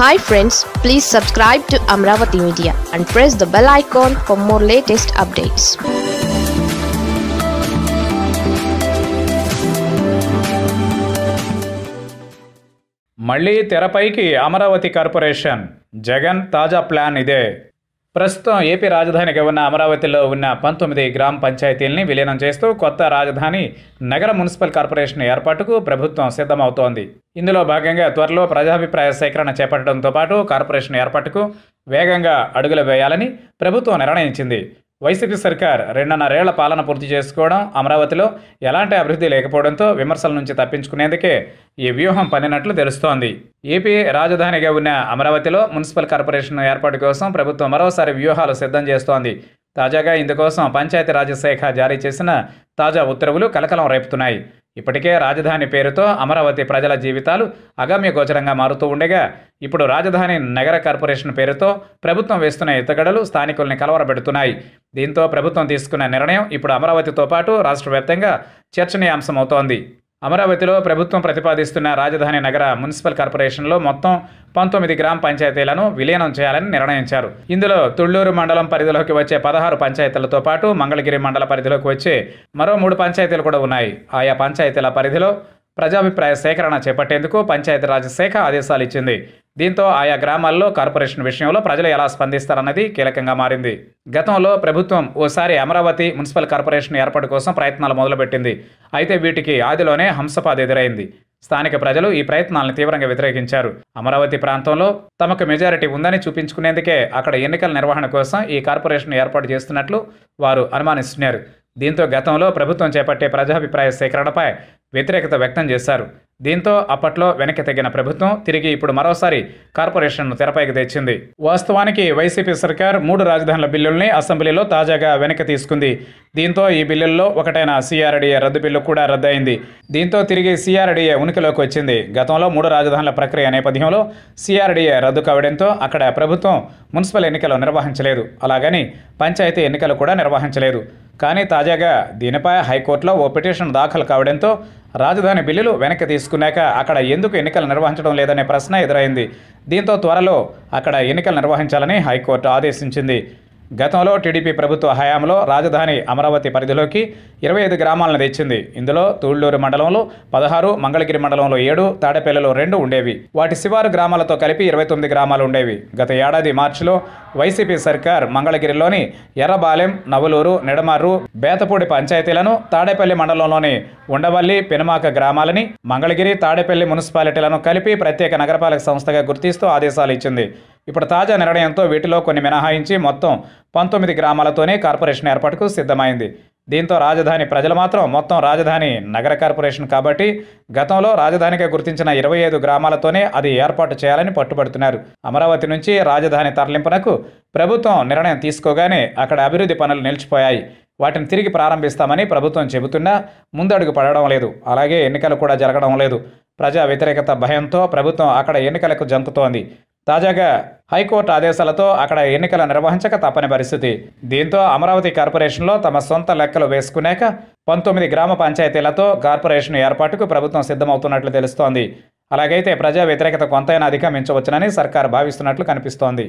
hi friends please subscribe to Amaravati media and press the bell icon for more latest updates మళ్ళీ తెరపైకి Amaravati corporation Jagan తాజా plan ఇదే ప్రస్తుతం AP రాజధానికి ఉన్న అమరావతిలో ఉన్న పంతొమ్మిది గ్రామ పంచాయతీల్ని విలీనం చేస్తూ కొత్త రాజధాని నగర మున్సిపల్ కార్పొరేషన్ ఏర్పాటుకు ప్రభుత్వం సిద్ధమవుతోంది ఇందులో భాగంగా త్వరలో ప్రజాభిప్రాయ సేకరణ చేపట్టడంతో పాటు కార్పొరేషన్ ఏర్పాటుకు వేగంగా అడుగులు వేయాలని ప్రభుత్వం నిర్ణయించింది వైసీపీ సర్కార్ రెండున్నరేళ్ల పాలన పూర్తి చేసుకోవడం అమరావతిలో ఎలాంటి అభివృద్ధి లేకపోవడంతో విమర్శల నుంచి తప్పించుకునేందుకే ఈ వ్యూహం పనినట్లు తెలుస్తోంది ఏపీ రాజధానిగా ఉన్న అమరావతిలో మున్సిపల్ కార్పొరేషన్ ఏర్పాటు కోసం ప్రభుత్వం మరోసారి వ్యూహాలు సిద్ధం చేస్తోంది తాజాగా ఇందుకోసం పంచాయతీరాజ్ శాఖ జారీ చేసిన తాజా ఉత్తర్వులు కలకలం రేపుతున్నాయి ఇప్పటికే రాజధాని పేరుతో అమరావతి ప్రజల జీవితాలు అగమ్య గోచరంగా మారుతూ ఉండగా ఇప్పుడు రాజధాని నగర కార్పొరేషన్ పేరుతో ప్రభుత్వం వేస్తున్న ఎత్తగడలు స్థానికుల్ని కలవరబెడుతున్నాయి దీంతో ప్రభుత్వం తీసుకున్న నిర్ణయం ఇప్పుడు అమరావతితో పాటు రాష్ట్ర వ్యాప్తంగా చర్చనీయాంశమవుతోంది అమరావతిలో ప్రభుత్వం ప్రతిపాదిస్తున్న రాజధాని నగర మున్సిపల్ కార్పొరేషన్లో మొత్తం పంతొమ్మిది గ్రామ పంచాయతీలను విలీనం చేయాలని నిర్ణయించారు ఇందులో తుళ్లూరు మండలం పరిధిలోకి వచ్చే పదహారు పంచాయతీలతో పాటు మంగళగిరి మండల పరిధిలోకి వచ్చే మరో మూడు పంచాయతీలు కూడా ఉన్నాయి ఆయా పంచాయతీల పరిధిలో ప్రజాభిప్రాయ సేకరణ చేపట్టేందుకు పంచాయతీరాజ్ శాఖ ఆదేశాలు ఇచ్చింది దీంతో ఆయా గ్రామాల్లో కార్పొరేషన్ విషయంలో ప్రజలు ఎలా స్పందిస్తారన్నది కీలకంగా మారింది గతంలో ప్రభుత్వం ఓసారి అమరావతి మున్సిపల్ కార్పొరేషన్ ఏర్పాటు కోసం ప్రయత్నాలు మొదలుపెట్టింది అయితే వీటికి ఆదిలోనే హంసపాద ఎదురైంది స్థానిక ప్రజలు ఈ ప్రయత్నాలను తీవ్రంగా వ్యతిరేకించారు అమరావతి ప్రాంతంలో తమకు మెజారిటీ ఉందని చూపించుకునేందుకే అక్కడ ఎన్నికల నిర్వహణ కోసం ఈ కార్పొరేషన్ ఏర్పాటు చేస్తున్నట్లు వారు అనుమానిస్తున్నారు దీంతో గతంలో ప్రభుత్వం చేపట్టే ప్రజాభిప్రాయ సేకరణపై వ్యతిరేకత వ్యక్తం చేశారు దీంతో అప్పట్లో వెనక్కి తగ్గిన ప్రభుత్వం తిరిగి ఇప్పుడు మరోసారి కార్పొరేషన్ను తెరపైకి తెచ్చింది వాస్తవానికి వైసీపీ సర్కార్ మూడు రాజధానుల బిల్లుల్ని అసెంబ్లీలో తాజాగా వెనక్కి తీసుకుంది దీంతో ఈ బిల్లుల్లో ఒకటైన సిఆర్డీఏ రద్దు బిల్లు కూడా రద్దయింది దీంతో తిరిగి సిఆర్డీఏ ఉనికిలోకి వచ్చింది గతంలో మూడు రాజధానుల ప్రక్రియ నేపథ్యంలో సిఆర్డీఏ రద్దు కావడంతో అక్కడ ప్రభుత్వం మున్సిపల్ ఎన్నికలు నిర్వహించలేదు అలాగని పంచాయతీ ఎన్నికలు కూడా నిర్వహించలేదు కానీ తాజాగా దీనిపై హైకోర్టులో ఓ పిటిషన్ దాఖలు కావడంతో రాజధాని బిల్లులు వెనక్కి తీసుకున్నాక అక్కడ ఎందుకు ఎన్నికలు నిర్వహించడం లేదనే ప్రశ్న ఎదురైంది దీంతో త్వరలో అక్కడ ఎన్నికలు నిర్వహించాలని హైకోర్టు ఆదేశించింది గతంలో టీడీపీ ప్రభుత్వ హయాంలో రాజధాని అమరావతి పరిధిలోకి ఇరవై ఐదు గ్రామాలను తెచ్చింది ఇందులో తూళ్లూరు మండలంలో పదహారు మంగళగిరి మండలంలో ఏడు తాడేపల్లిలో రెండు ఉండేవి వాటి శివారు గ్రామాలతో కలిపి ఇరవై తొమ్మిది గ్రామాలు ఉండేవి గత ఏడాది మార్చిలో వైసీపీ సర్కార్ మంగళగిరిలోని ఎర్రబాలెం నవలూరు నిడమర్రు బేతపూడి పంచాయతీలను తాడేపల్లి మండలంలోని ఉండవల్లి పెనుమాక గ్రామాలని మంగళగిరి తాడేపల్లి మున్సిపాలిటీలను కలిపి ప్రత్యేక నగరపాలక సంస్థగా గుర్తిస్తూ ఆదేశాలు ఇచ్చింది ఇప్పుడు తాజా నిర్ణయంతో వీటిలో కొన్ని మినహాయించి మొత్తం పంతొమ్మిది గ్రామాలతోనే కార్పొరేషన్ ఏర్పాటుకు సిద్ధమైంది దీంతో రాజధాని ప్రజలు మాత్రం మొత్తం రాజధాని నగర కార్పొరేషన్ కాబట్టి గతంలో రాజధానిగా గుర్తించిన ఇరవై ఐదు గ్రామాలతోనే అది ఏర్పాటు చేయాలని పట్టుబడుతున్నారు అమరావతి నుంచి రాజధాని తరలింపునకు ప్రభుత్వం నిర్ణయం తీసుకోగానే అక్కడ అభివృద్ధి పనులు నిలిచిపోయాయి వాటిని తిరిగి ప్రారంభిస్తామని ప్రభుత్వం చెబుతున్నా ముందడుగు పడడం లేదు అలాగే ఎన్నికలు కూడా జరగడం లేదు ప్రజా వ్యతిరేకత భయంతో ప్రభుత్వం అక్కడ ఎన్నికలకు జంపుతోంది తాజాగా హైకోర్టు ఆదేశాలతో అక్కడ ఎన్నికలు నిర్వహించక తప్పని పరిస్థితి దీంతో అమరావతి కార్పొరేషన్లో తమ సొంత లెక్కలు వేసుకునేక పంతొమ్మిది గ్రామ పంచాయతీలతో కార్పొరేషన్ ఏర్పాటుకు ప్రభుత్వం సిద్ధమవుతున్నట్లు తెలుస్తోంది అలాగైతే ప్రజా వ్యతిరేకత కొంతైనా అధిగమించవచ్చునని సర్కార్ భావిస్తున్నట్లు కనిపిస్తోంది